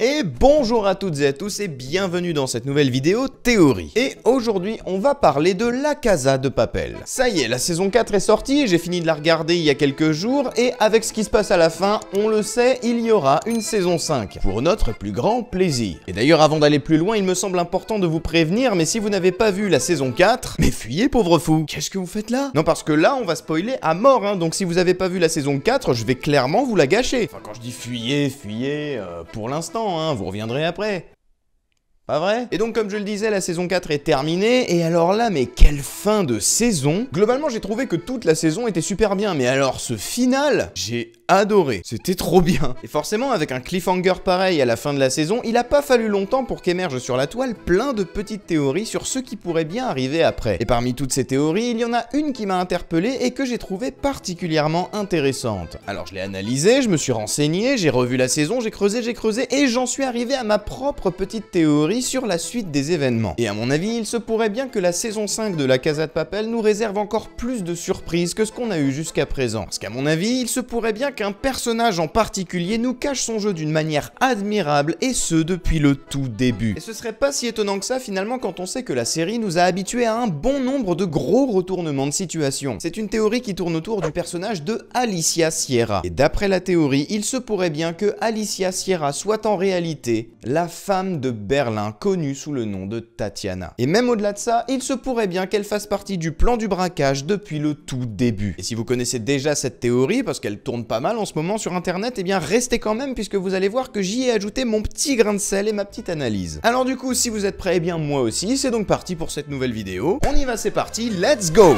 Et bonjour à toutes et à tous et bienvenue dans cette nouvelle vidéo théorie. Et aujourd'hui, on va parler de La Casa de Papel. Ça y est, la saison 4 est sortie, j'ai fini de la regarder il y a quelques jours, et avec ce qui se passe à la fin, on le sait, il y aura une saison 5, pour notre plus grand plaisir. Et d'ailleurs, avant d'aller plus loin, il me semble important de vous prévenir, mais si vous n'avez pas vu la saison 4, mais fuyez pauvre fou Qu'est-ce que vous faites là Non, parce que là, on va spoiler à mort, hein, donc si vous n'avez pas vu la saison 4, je vais clairement vous la gâcher. Enfin, quand je dis fuyez, fuyez, euh, pour l'instant, Hein, vous reviendrez après. Pas vrai Et donc comme je le disais, la saison 4 est terminée, et alors là, mais quelle fin de saison Globalement, j'ai trouvé que toute la saison était super bien, mais alors ce final, j'ai adoré. C'était trop bien. Et forcément, avec un cliffhanger pareil à la fin de la saison, il a pas fallu longtemps pour qu'émerge sur la toile plein de petites théories sur ce qui pourrait bien arriver après. Et parmi toutes ces théories, il y en a une qui m'a interpellé et que j'ai trouvé particulièrement intéressante. Alors je l'ai analysée, je me suis renseigné, j'ai revu la saison, j'ai creusé, j'ai creusé, et j'en suis arrivé à ma propre petite théorie sur la suite des événements. Et à mon avis, il se pourrait bien que la saison 5 de la Casa de Papel nous réserve encore plus de surprises que ce qu'on a eu jusqu'à présent. Parce qu'à mon avis, il se pourrait bien qu'un personnage en particulier nous cache son jeu d'une manière admirable, et ce depuis le tout début. Et ce serait pas si étonnant que ça finalement quand on sait que la série nous a habitués à un bon nombre de gros retournements de situation. C'est une théorie qui tourne autour du personnage de Alicia Sierra. Et d'après la théorie, il se pourrait bien que Alicia Sierra soit en réalité la femme de Berlin connue connu sous le nom de Tatiana. Et même au-delà de ça, il se pourrait bien qu'elle fasse partie du plan du braquage depuis le tout début. Et si vous connaissez déjà cette théorie, parce qu'elle tourne pas mal en ce moment sur internet, eh bien restez quand même puisque vous allez voir que j'y ai ajouté mon petit grain de sel et ma petite analyse. Alors du coup, si vous êtes prêts, eh bien moi aussi, c'est donc parti pour cette nouvelle vidéo. On y va, c'est parti, let's go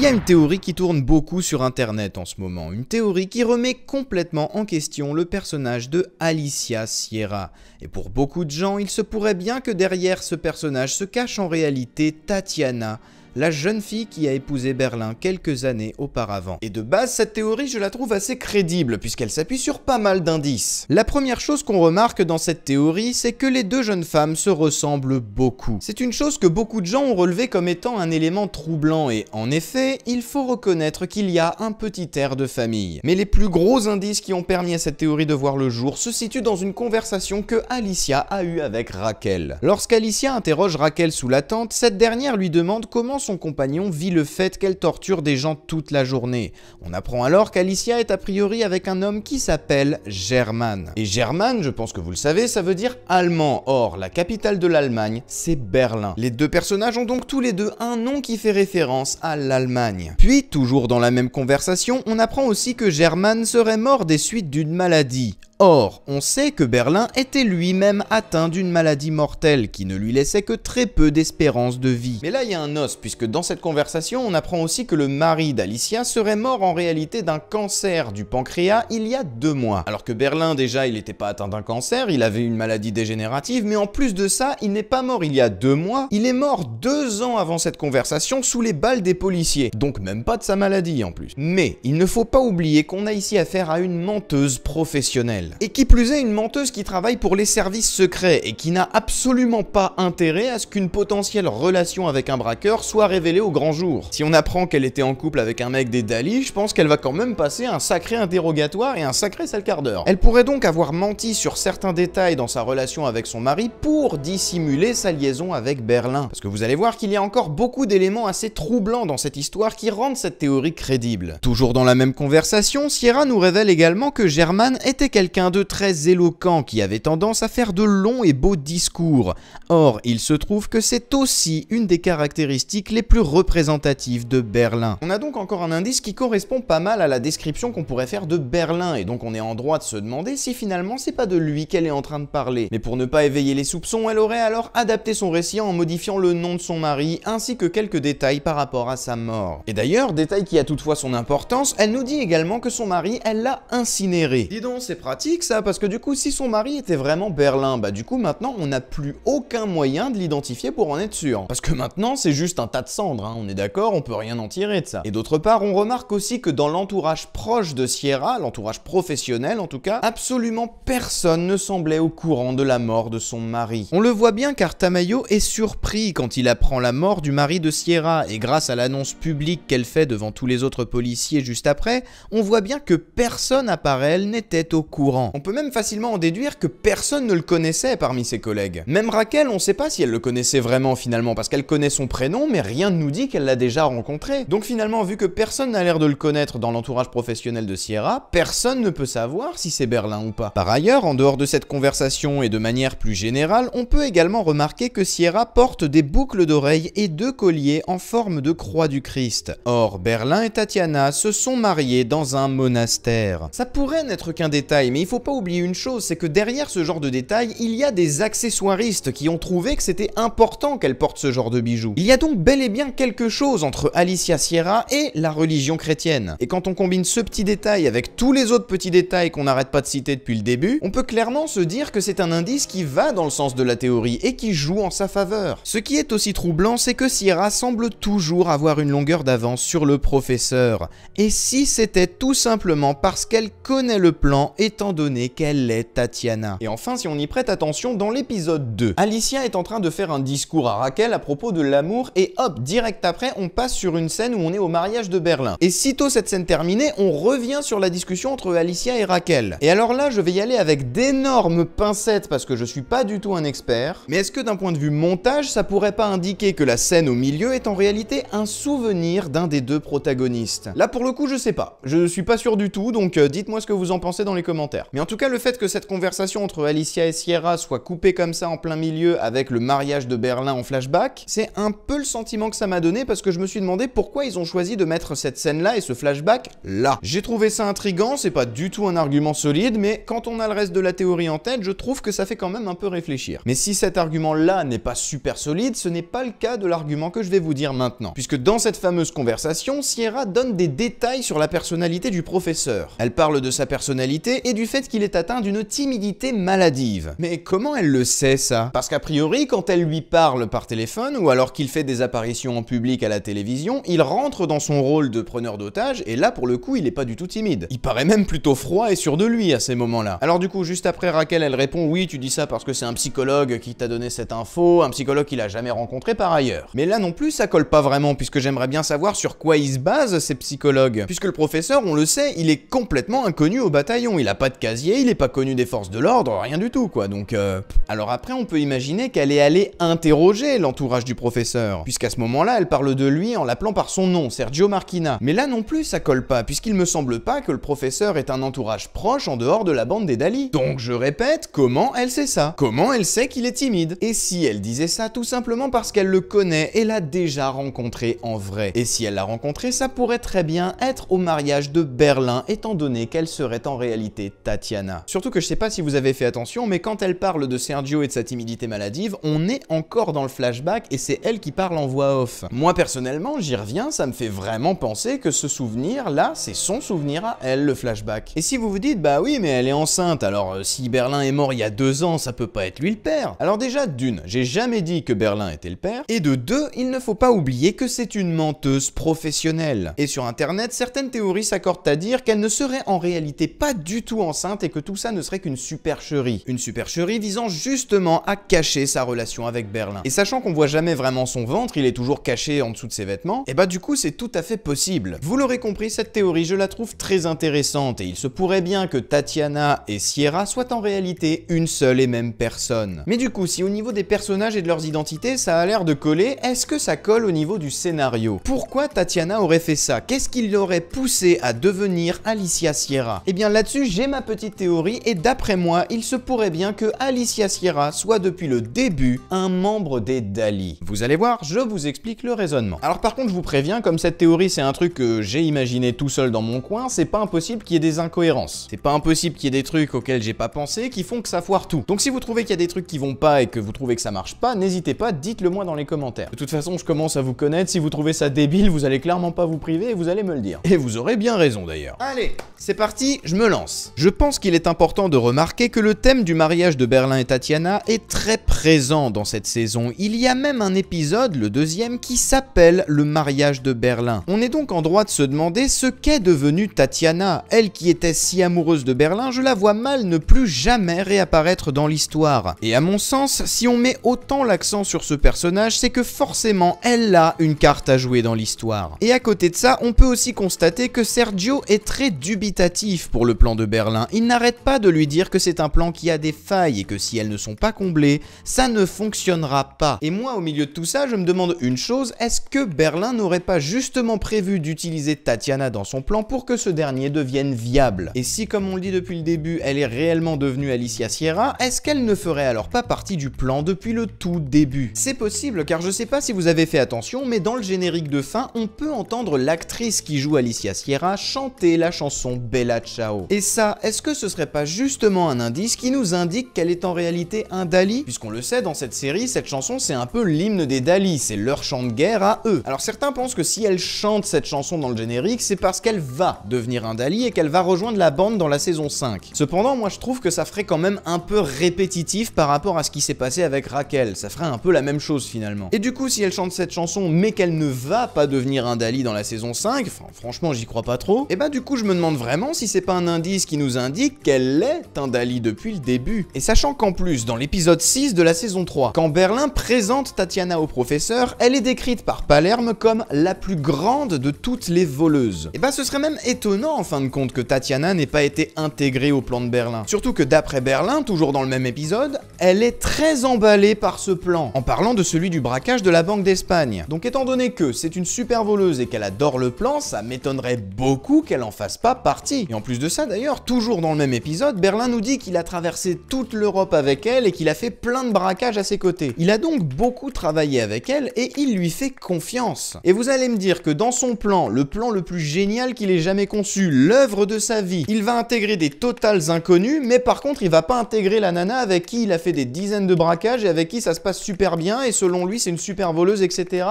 Il y a une théorie qui tourne beaucoup sur internet en ce moment, une théorie qui remet complètement en question le personnage de Alicia Sierra. Et pour beaucoup de gens, il se pourrait bien que derrière ce personnage se cache en réalité Tatiana, la jeune fille qui a épousé Berlin quelques années auparavant. Et de base, cette théorie, je la trouve assez crédible, puisqu'elle s'appuie sur pas mal d'indices. La première chose qu'on remarque dans cette théorie, c'est que les deux jeunes femmes se ressemblent beaucoup. C'est une chose que beaucoup de gens ont relevé comme étant un élément troublant, et en effet, il faut reconnaître qu'il y a un petit air de famille. Mais les plus gros indices qui ont permis à cette théorie de voir le jour se situent dans une conversation que Alicia a eue avec Raquel. Lorsqu'Alicia interroge Raquel sous la tente, cette dernière lui demande comment son compagnon vit le fait qu'elle torture des gens toute la journée. On apprend alors qu'Alicia est a priori avec un homme qui s'appelle German. Et German, je pense que vous le savez, ça veut dire allemand. Or, la capitale de l'Allemagne, c'est Berlin. Les deux personnages ont donc tous les deux un nom qui fait référence à l'Allemagne. Puis, toujours dans la même conversation, on apprend aussi que German serait mort des suites d'une maladie. Or, on sait que Berlin était lui-même atteint d'une maladie mortelle qui ne lui laissait que très peu d'espérance de vie. Mais là, il y a un os, puisque dans cette conversation, on apprend aussi que le mari d'Alicia serait mort en réalité d'un cancer du pancréas il y a deux mois. Alors que Berlin, déjà, il n'était pas atteint d'un cancer, il avait une maladie dégénérative, mais en plus de ça, il n'est pas mort il y a deux mois, il est mort deux ans avant cette conversation sous les balles des policiers. Donc même pas de sa maladie en plus. Mais il ne faut pas oublier qu'on a ici affaire à une menteuse professionnelle. Et qui plus est, une menteuse qui travaille pour les services secrets et qui n'a absolument pas intérêt à ce qu'une potentielle relation avec un braqueur soit révélée au grand jour. Si on apprend qu'elle était en couple avec un mec des Dali, je pense qu'elle va quand même passer un sacré interrogatoire et un sacré sale quart d'heure. Elle pourrait donc avoir menti sur certains détails dans sa relation avec son mari pour dissimuler sa liaison avec Berlin. Parce que vous allez voir qu'il y a encore beaucoup d'éléments assez troublants dans cette histoire qui rendent cette théorie crédible. Toujours dans la même conversation, Sierra nous révèle également que German était quelqu'un de très éloquent qui avait tendance à faire de longs et beaux discours. Or, il se trouve que c'est aussi une des caractéristiques les plus représentatives de Berlin. On a donc encore un indice qui correspond pas mal à la description qu'on pourrait faire de Berlin, et donc on est en droit de se demander si finalement c'est pas de lui qu'elle est en train de parler. Mais pour ne pas éveiller les soupçons, elle aurait alors adapté son récit en modifiant le nom de son mari, ainsi que quelques détails par rapport à sa mort. Et d'ailleurs, détail qui a toutefois son importance, elle nous dit également que son mari, elle l'a incinéré. Dis donc, c'est pratique ça, parce que du coup, si son mari était vraiment Berlin, bah du coup maintenant on n'a plus aucun moyen de l'identifier pour en être sûr. Parce que maintenant c'est juste un tas de cendres, hein, on est d'accord, on peut rien en tirer de ça. Et d'autre part, on remarque aussi que dans l'entourage proche de Sierra, l'entourage professionnel en tout cas, absolument personne ne semblait au courant de la mort de son mari. On le voit bien car Tamayo est surpris quand il apprend la mort du mari de Sierra, et grâce à l'annonce publique qu'elle fait devant tous les autres policiers juste après, on voit bien que personne à part elle n'était au courant on peut même facilement en déduire que personne ne le connaissait parmi ses collègues. Même Raquel, on ne sait pas si elle le connaissait vraiment finalement, parce qu'elle connaît son prénom, mais rien ne nous dit qu'elle l'a déjà rencontré. Donc finalement, vu que personne n'a l'air de le connaître dans l'entourage professionnel de Sierra, personne ne peut savoir si c'est Berlin ou pas. Par ailleurs, en dehors de cette conversation et de manière plus générale, on peut également remarquer que Sierra porte des boucles d'oreilles et deux colliers en forme de croix du Christ. Or, Berlin et Tatiana se sont mariés dans un monastère. Ça pourrait n'être qu'un détail, mais il faut pas oublier une chose, c'est que derrière ce genre de détails, il y a des accessoiristes qui ont trouvé que c'était important qu'elle porte ce genre de bijoux. Il y a donc bel et bien quelque chose entre Alicia Sierra et la religion chrétienne. Et quand on combine ce petit détail avec tous les autres petits détails qu'on n'arrête pas de citer depuis le début, on peut clairement se dire que c'est un indice qui va dans le sens de la théorie et qui joue en sa faveur. Ce qui est aussi troublant, c'est que Sierra semble toujours avoir une longueur d'avance sur le professeur. Et si c'était tout simplement parce qu'elle connaît le plan étant donné qu'elle est Tatiana. Et enfin, si on y prête attention, dans l'épisode 2, Alicia est en train de faire un discours à Raquel à propos de l'amour et hop, direct après, on passe sur une scène où on est au mariage de Berlin. Et sitôt cette scène terminée, on revient sur la discussion entre Alicia et Raquel. Et alors là, je vais y aller avec d'énormes pincettes parce que je suis pas du tout un expert, mais est-ce que d'un point de vue montage, ça pourrait pas indiquer que la scène au milieu est en réalité un souvenir d'un des deux protagonistes Là pour le coup, je sais pas. Je suis pas sûr du tout, donc euh, dites-moi ce que vous en pensez dans les commentaires. Mais en tout cas, le fait que cette conversation entre Alicia et Sierra soit coupée comme ça en plein milieu avec le mariage de Berlin en flashback, c'est un peu le sentiment que ça m'a donné parce que je me suis demandé pourquoi ils ont choisi de mettre cette scène-là et ce flashback là. J'ai trouvé ça intriguant, c'est pas du tout un argument solide, mais quand on a le reste de la théorie en tête, je trouve que ça fait quand même un peu réfléchir. Mais si cet argument-là n'est pas super solide, ce n'est pas le cas de l'argument que je vais vous dire maintenant. Puisque dans cette fameuse conversation, Sierra donne des détails sur la personnalité du professeur. Elle parle de sa personnalité et du fait qu'il est atteint d'une timidité maladive. Mais comment elle le sait ça Parce qu'a priori, quand elle lui parle par téléphone ou alors qu'il fait des apparitions en public à la télévision, il rentre dans son rôle de preneur d'otage et là pour le coup il est pas du tout timide. Il paraît même plutôt froid et sûr de lui à ces moments-là. Alors du coup, juste après Raquel, elle répond oui, tu dis ça parce que c'est un psychologue qui t'a donné cette info, un psychologue qu'il a jamais rencontré par ailleurs. Mais là non plus, ça colle pas vraiment puisque j'aimerais bien savoir sur quoi ils se basent ces psychologues. Puisque le professeur, on le sait, il est complètement inconnu au bataillon, il a pas casier, il n'est pas connu des forces de l'ordre, rien du tout, quoi. Donc, euh... alors après, on peut imaginer qu'elle est allée interroger l'entourage du professeur, puisqu'à ce moment-là, elle parle de lui en l'appelant par son nom, Sergio Marquina. Mais là non plus, ça colle pas, puisqu'il me semble pas que le professeur ait un entourage proche en dehors de la bande des Dali. Donc, je répète, comment elle sait ça Comment elle sait qu'il est timide Et si elle disait ça tout simplement parce qu'elle le connaît et l'a déjà rencontré en vrai Et si elle l'a rencontré, ça pourrait très bien être au mariage de Berlin, étant donné qu'elle serait en réalité Tatiana. Surtout que je sais pas si vous avez fait attention, mais quand elle parle de Sergio et de sa timidité maladive, on est encore dans le flashback et c'est elle qui parle en voix off. Moi personnellement, j'y reviens, ça me fait vraiment penser que ce souvenir là, c'est son souvenir à elle, le flashback. Et si vous vous dites, bah oui, mais elle est enceinte, alors euh, si Berlin est mort il y a deux ans, ça peut pas être lui le père. Alors déjà, d'une, j'ai jamais dit que Berlin était le père, et de deux, il ne faut pas oublier que c'est une menteuse professionnelle. Et sur internet, certaines théories s'accordent à dire qu'elle ne serait en réalité pas du tout enceinte et que tout ça ne serait qu'une supercherie. Une supercherie visant justement à cacher sa relation avec Berlin. Et sachant qu'on voit jamais vraiment son ventre, il est toujours caché en dessous de ses vêtements, et eh bah ben, du coup c'est tout à fait possible. Vous l'aurez compris, cette théorie je la trouve très intéressante et il se pourrait bien que Tatiana et Sierra soient en réalité une seule et même personne. Mais du coup, si au niveau des personnages et de leurs identités ça a l'air de coller, est-ce que ça colle au niveau du scénario Pourquoi Tatiana aurait fait ça Qu'est-ce qui l'aurait poussé à devenir Alicia Sierra Eh bien là-dessus j'ai ma petite théorie et d'après moi, il se pourrait bien que Alicia Sierra soit depuis le début un membre des Dali. Vous allez voir, je vous explique le raisonnement. Alors par contre, je vous préviens, comme cette théorie c'est un truc que j'ai imaginé tout seul dans mon coin, c'est pas impossible qu'il y ait des incohérences. C'est pas impossible qu'il y ait des trucs auxquels j'ai pas pensé qui font que ça foire tout. Donc si vous trouvez qu'il y a des trucs qui vont pas et que vous trouvez que ça marche pas, n'hésitez pas, dites-le moi dans les commentaires. De toute façon, je commence à vous connaître, si vous trouvez ça débile, vous allez clairement pas vous priver et vous allez me le dire. Et vous aurez bien raison d'ailleurs. Allez, c'est parti, je me lance je pense qu'il est important de remarquer que le thème du mariage de Berlin et Tatiana est très présent dans cette saison. Il y a même un épisode, le deuxième, qui s'appelle Le mariage de Berlin. On est donc en droit de se demander ce qu'est devenue Tatiana. Elle qui était si amoureuse de Berlin, je la vois mal ne plus jamais réapparaître dans l'histoire. Et à mon sens, si on met autant l'accent sur ce personnage, c'est que forcément elle a une carte à jouer dans l'histoire. Et à côté de ça, on peut aussi constater que Sergio est très dubitatif pour le plan de Berlin il n'arrête pas de lui dire que c'est un plan qui a des failles et que si elles ne sont pas comblées, ça ne fonctionnera pas. Et moi, au milieu de tout ça, je me demande une chose, est-ce que Berlin n'aurait pas justement prévu d'utiliser Tatiana dans son plan pour que ce dernier devienne viable Et si, comme on le dit depuis le début, elle est réellement devenue Alicia Sierra, est-ce qu'elle ne ferait alors pas partie du plan depuis le tout début C'est possible, car je sais pas si vous avez fait attention, mais dans le générique de fin, on peut entendre l'actrice qui joue Alicia Sierra chanter la chanson Bella Ciao. Et ça, est-ce que ce serait pas justement un indice qui nous indique qu'elle est en réalité un Dali Puisqu'on le sait, dans cette série, cette chanson c'est un peu l'hymne des Dali, c'est leur chant de guerre à eux. Alors certains pensent que si elle chante cette chanson dans le générique, c'est parce qu'elle va devenir un Dali et qu'elle va rejoindre la bande dans la saison 5. Cependant, moi je trouve que ça ferait quand même un peu répétitif par rapport à ce qui s'est passé avec Raquel, ça ferait un peu la même chose finalement. Et du coup, si elle chante cette chanson mais qu'elle ne va pas devenir un Dali dans la saison 5, franchement j'y crois pas trop, et eh bah ben, du coup je me demande vraiment si c'est pas un indice qui nous indique qu'elle l'est dali depuis le début. Et sachant qu'en plus, dans l'épisode 6 de la saison 3, quand Berlin présente Tatiana au professeur, elle est décrite par Palerme comme la plus grande de toutes les voleuses. Et eh bah ben, ce serait même étonnant en fin de compte que Tatiana n'ait pas été intégrée au plan de Berlin. Surtout que d'après Berlin, toujours dans le même épisode, elle est très emballée par ce plan, en parlant de celui du braquage de la Banque d'Espagne. Donc étant donné que c'est une super voleuse et qu'elle adore le plan, ça m'étonnerait beaucoup qu'elle en fasse pas partie. Et en plus de ça d'ailleurs, toujours dans le même épisode, Berlin nous dit qu'il a traversé toute l'Europe avec elle et qu'il a fait plein de braquages à ses côtés. Il a donc beaucoup travaillé avec elle et il lui fait confiance. Et vous allez me dire que dans son plan, le plan le plus génial qu'il ait jamais conçu, l'œuvre de sa vie, il va intégrer des totales inconnus, mais par contre il va pas intégrer la nana avec qui il a fait des dizaines de braquages et avec qui ça se passe super bien et selon lui c'est une super voleuse, etc.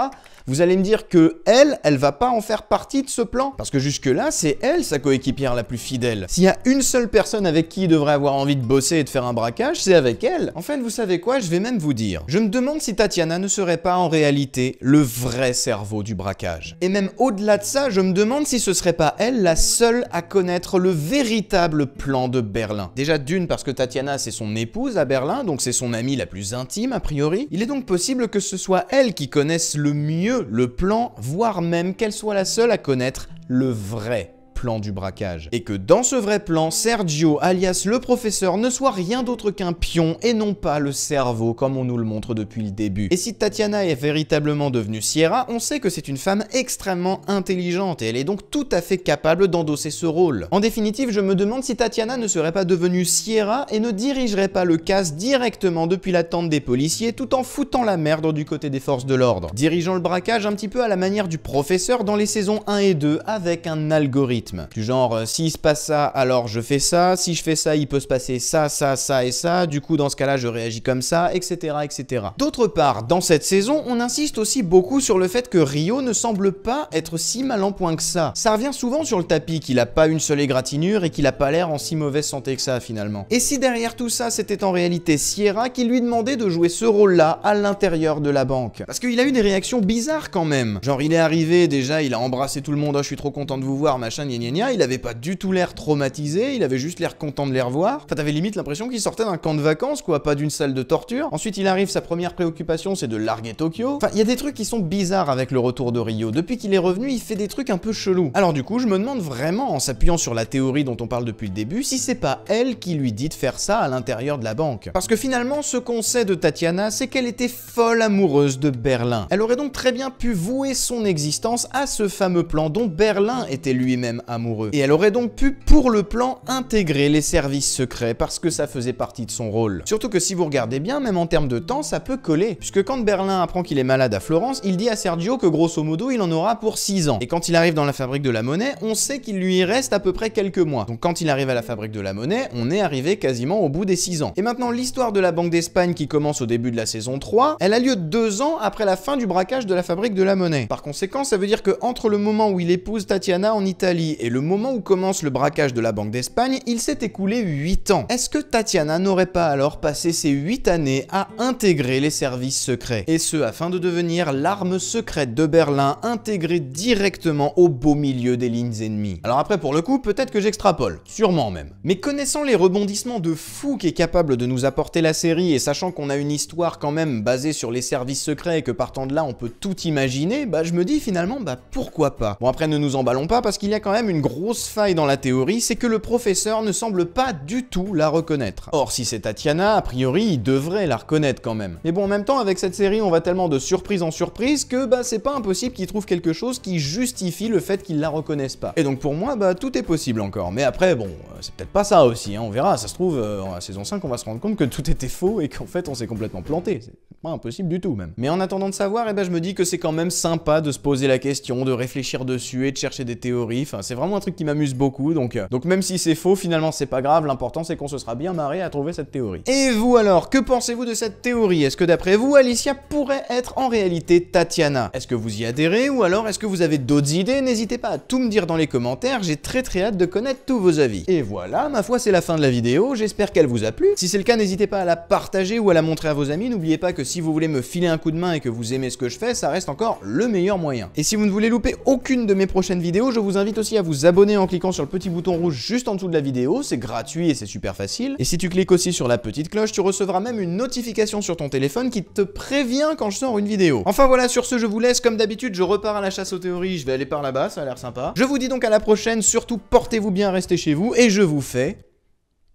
Vous allez me dire que elle, elle va pas en faire partie de ce plan parce que jusque-là, c'est elle sa coéquipière la plus fidèle. S'il y a une seule personne avec qui il devrait avoir envie de bosser et de faire un braquage, c'est avec elle. En fait, vous savez quoi Je vais même vous dire. Je me demande si Tatiana ne serait pas en réalité le vrai cerveau du braquage. Et même au-delà de ça, je me demande si ce serait pas elle la seule à connaître le véritable plan de Berlin. Déjà d'une parce que Tatiana c'est son épouse à Berlin, donc c'est son amie la plus intime a priori. Il est donc possible que ce soit elle qui connaisse le mieux le plan, voire même qu'elle soit la seule à connaître le vrai plan du braquage. Et que dans ce vrai plan, Sergio, alias le professeur, ne soit rien d'autre qu'un pion et non pas le cerveau comme on nous le montre depuis le début. Et si Tatiana est véritablement devenue Sierra, on sait que c'est une femme extrêmement intelligente et elle est donc tout à fait capable d'endosser ce rôle. En définitive, je me demande si Tatiana ne serait pas devenue Sierra et ne dirigerait pas le casse directement depuis la tente des policiers tout en foutant la merde du côté des forces de l'ordre, dirigeant le braquage un petit peu à la manière du professeur dans les saisons 1 et 2 avec un algorithme. Du genre, si euh, s'il se passe ça, alors je fais ça, si je fais ça, il peut se passer ça, ça, ça et ça, du coup dans ce cas-là je réagis comme ça, etc. etc. D'autre part, dans cette saison, on insiste aussi beaucoup sur le fait que Rio ne semble pas être si mal en point que ça. Ça revient souvent sur le tapis qu'il a pas une seule égratignure et qu'il a pas l'air en si mauvaise santé que ça finalement. Et si derrière tout ça c'était en réalité Sierra qui lui demandait de jouer ce rôle-là à l'intérieur de la banque Parce qu'il a eu des réactions bizarres quand même. Genre il est arrivé déjà, il a embrassé tout le monde, oh, je suis trop content de vous voir, machin, il n'avait pas du tout l'air traumatisé, il avait juste l'air content de les revoir. Enfin, t'avais limite l'impression qu'il sortait d'un camp de vacances, quoi, pas d'une salle de torture. Ensuite, il arrive, sa première préoccupation, c'est de larguer Tokyo. Enfin, il y a des trucs qui sont bizarres avec le retour de Rio. Depuis qu'il est revenu, il fait des trucs un peu chelous. Alors du coup, je me demande vraiment, en s'appuyant sur la théorie dont on parle depuis le début, si c'est pas elle qui lui dit de faire ça à l'intérieur de la banque. Parce que finalement, ce qu'on sait de Tatiana, c'est qu'elle était folle amoureuse de Berlin. Elle aurait donc très bien pu vouer son existence à ce fameux plan dont Berlin était lui-même amoureux. Et elle aurait donc pu, pour le plan, intégrer les services secrets parce que ça faisait partie de son rôle. Surtout que si vous regardez bien, même en termes de temps, ça peut coller. Puisque quand Berlin apprend qu'il est malade à Florence, il dit à Sergio que grosso modo, il en aura pour 6 ans. Et quand il arrive dans la fabrique de la monnaie, on sait qu'il lui reste à peu près quelques mois. Donc quand il arrive à la fabrique de la monnaie, on est arrivé quasiment au bout des 6 ans. Et maintenant, l'histoire de la Banque d'Espagne qui commence au début de la saison 3, elle a lieu 2 ans après la fin du braquage de la fabrique de la monnaie. Par conséquent, ça veut dire que entre le moment où il épouse Tatiana en Italie et le moment où commence le braquage de la Banque d'Espagne, il s'est écoulé 8 ans. Est-ce que Tatiana n'aurait pas alors passé ces 8 années à intégrer les services secrets Et ce, afin de devenir l'arme secrète de Berlin intégrée directement au beau milieu des lignes ennemies. Alors après, pour le coup, peut-être que j'extrapole, sûrement même. Mais connaissant les rebondissements de fou qu'est capable de nous apporter la série et sachant qu'on a une histoire quand même basée sur les services secrets et que partant de là on peut tout imaginer, bah je me dis finalement bah pourquoi pas. Bon après ne nous emballons pas parce qu'il y a quand même une grosse faille dans la théorie, c'est que le professeur ne semble pas du tout la reconnaître. Or, si c'est Tatiana, a priori, il devrait la reconnaître quand même. Mais bon, en même temps, avec cette série, on va tellement de surprise en surprise que bah c'est pas impossible qu'il trouve quelque chose qui justifie le fait qu'il la reconnaisse pas. Et donc pour moi, bah tout est possible encore. Mais après, bon, euh, c'est peut-être pas ça aussi, hein, on verra. Ça se trouve, à euh, en saison 5, on va se rendre compte que tout était faux et qu'en fait, on s'est complètement planté. C'est pas impossible du tout même. Mais en attendant de savoir, eh ben, je me dis que c'est quand même sympa de se poser la question, de réfléchir dessus et de chercher des théories. Enfin, c'est vraiment un truc qui m'amuse beaucoup. Donc, euh, donc même si c'est faux, finalement, c'est pas grave. L'important, c'est qu'on se sera bien marré à trouver cette théorie. Et vous alors, que pensez-vous de cette théorie Est-ce que d'après vous, Alicia pourrait être en réalité Tatiana Est-ce que vous y adhérez ou alors est-ce que vous avez d'autres idées N'hésitez pas à tout me dire dans les commentaires. J'ai très très hâte de connaître tous vos avis. Et voilà, ma foi, c'est la fin de la vidéo. J'espère qu'elle vous a plu. Si c'est le cas, n'hésitez pas à la partager ou à la montrer à vos amis. N'oubliez pas que si vous voulez me filer un coup de main et que vous aimez ce que je fais, ça reste encore le meilleur moyen. Et si vous ne voulez louper aucune de mes prochaines vidéos, je vous invite aussi à vous abonner en cliquant sur le petit bouton rouge juste en dessous de la vidéo, c'est gratuit et c'est super facile. Et si tu cliques aussi sur la petite cloche, tu recevras même une notification sur ton téléphone qui te prévient quand je sors une vidéo. Enfin voilà, sur ce je vous laisse, comme d'habitude je repars à la chasse aux théories, je vais aller par là-bas, ça a l'air sympa. Je vous dis donc à la prochaine, surtout portez-vous bien, restez chez vous, et je vous fais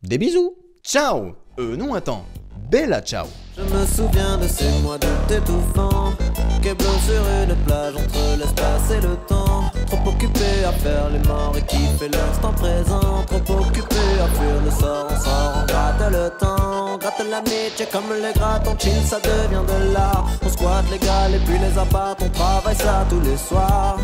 des bisous. Ciao Euh non, attends, bella ciao Je me souviens de ces mois de bleu sur une plage entre l'espace et le temps Trop occupé à faire les morts et fait l'instant présent Trop occupé à fuir le sort, on sort, on gratte le temps On gratte l'amitié comme les gratte on chill, ça devient de l'art On squatte les gars et puis les apparts, on travaille ça tous les soirs